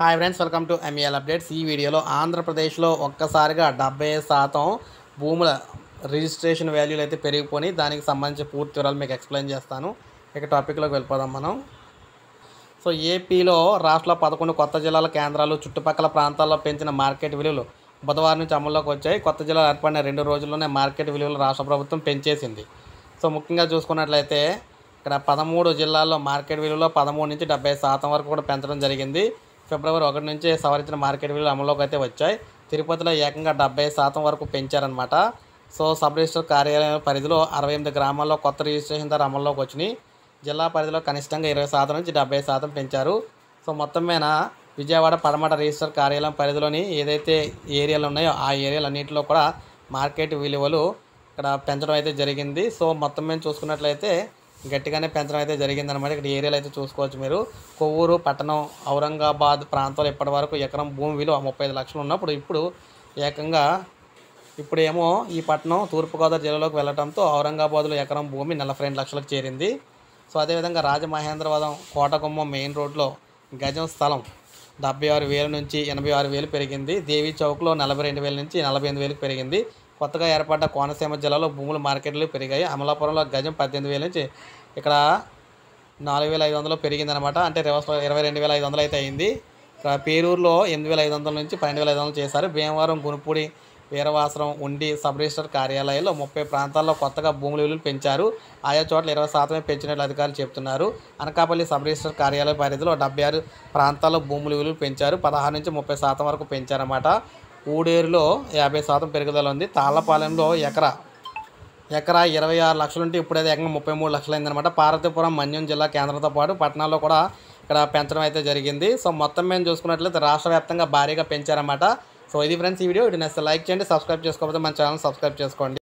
hi friends welcome to MEL updates ఈ వీడియోలో ఆంధ్రప్రదేశ్లో ఒక్కసారిగా డెబ్బై శాతం భూముల రిజిస్ట్రేషన్ వాల్యూలు అయితే పెరిగిపోయి దానికి సంబంధించి పూర్తి వివరాలు మీకు ఎక్స్ప్లెయిన్ చేస్తాను ఇక టాపిక్లోకి వెళ్ళిపోదాం మనం సో ఏపీలో రాష్ట్రంలో పదకొండు కొత్త జిల్లాల కేంద్రాలు చుట్టుపక్కల ప్రాంతాల్లో పెంచిన మార్కెట్ విలువలు బుధవారం నుంచి అమల్లోకి వచ్చాయి కొత్త జిల్లాలు ఏర్పడిన రెండు రోజుల్లోనే మార్కెట్ విలువలు రాష్ట్ర ప్రభుత్వం పెంచేసింది సో ముఖ్యంగా చూసుకున్నట్లయితే ఇక్కడ పదమూడు జిల్లాల్లో మార్కెట్ విలువలో పదమూడు నుంచి డెబ్బై శాతం వరకు కూడా పెంచడం జరిగింది ఫిబ్రవరి ఒకటి నుంచి సవరించిన మార్కెట్ విలువలు అమలులోకి అయితే వచ్చాయి తిరుపతిలో ఏకంగా డెబ్బై శాతం వరకు పెంచారనమాట సో సబ్ రిజిస్టర్ కార్యాలయం పరిధిలో అరవై ఎనిమిది గ్రామాల్లో కొత్త రిజిస్ట్రేషన్ ధర అమల్లోకి వచ్చినాయి జిల్లా పరిధిలో కనిష్టంగా ఇరవై శాతం నుంచి డెబ్బై శాతం పెంచారు సో మొత్తం మీద విజయవాడ పడమట రిజిస్టర్ కార్యాలయం పరిధిలోని ఏదైతే ఏరియాలు ఉన్నాయో ఆ ఏరియాలన్నింటిలో కూడా మార్కెట్ విలువలు ఇక్కడ పెంచడం అయితే జరిగింది సో మొత్తం మేము చూసుకున్నట్లయితే గట్టిగానే పెంచడం అయితే జరిగిందనమాట ఇక్కడ ఏరియాలు అయితే చూసుకోవచ్చు మీరు కొవ్వూరు పట్టణం ఔరంగాబాద్ ప్రాంతాలు ఇప్పటి వరకు ఎకరం భూమి విలువ ముప్పై లక్షలు ఉన్నప్పుడు ఇప్పుడు ఏకంగా ఇప్పుడేమో ఈ పట్టణం తూర్పుగోదావరి జిల్లాలోకి వెళ్ళడంతో ఔరంగాబాద్లో ఎకరం భూమి నలభై రెండు లక్షలకు చేరింది సో అదేవిధంగా రాజమహేంద్రవరం కోటగుమ్మం మెయిన్ రోడ్లో గజం స్థలం డెబ్బై ఆరు వేల నుంచి ఎనభై ఆరు వేలు పెరిగింది దేవీ చౌక్లో నలభై రెండు వేల నుంచి నలభై ఎనిమిది వేలకు పెరిగింది కొత్తగా ఏర్పడ్డ కోనసీమ జిల్లాలో భూముల మార్కెట్లు పెరిగాయి అమలాపురంలో గజం పద్దెనిమిది వేల నుంచి ఇక్కడ నాలుగు వేల ఐదు వందలు పెరిగిందనమాట అంటే రివర్స్ ఇరవై రెండు వేల ఐదు వందలు అయితే అయింది పేరూరులో ఎనిమిది వేల ఐదు వందల నుంచి పన్నెండు వేల ఐదు వందలు చేశారు భీమవరం గునుపూడి వీరవాసరం ఉండి సబ్ రిజిస్టర్ కార్యాలయంలో ముప్పై ప్రాంతాల్లో కొత్తగా భూముల విలువలు పెంచారు ఆయా చోట్ల ఇరవై శాతమే పెంచినట్లు అధికారులు చెబుతున్నారు అనకాపల్లి సబ్ రిజిస్టర్ కార్యాలయ పరిధిలో డెబ్బై ఆరు ప్రాంతాల్లో భూముల విలువలు పెంచారు పదహారు నుంచి ముప్పై శాతం వరకు పెంచారన్నమాట ఊడేరులో యాభై శాతం పెరుగుదల ఉంది తాళ్లపాలెంలో ఎకరా ఎకరా ఇరవై ఆరు లక్షలు ఉంటే ఇప్పుడు అది ముప్పై మూడు లక్షలు అయిందనమాట పార్వతీపురం మన్యం జిల్లా కేంద్రంతో పాటు పట్టణాల్లో కూడా ఇక్కడ పెంచడం అయితే జరిగింది సో మొత్తం మేము చూసుకున్నట్లయితే రాష్ట్ర వ్యాప్తంగా భారీగా పెంచారన్నమాట సో ఇది ఫ్రెండ్స్ ఈ వీడియో ఇటు నచ్చితే లైక్ చేయండి సబ్స్క్రైబ్ చేసుకోకపోతే మన ఛానల్ సబ్స్క్రైబ్ చేసుకోండి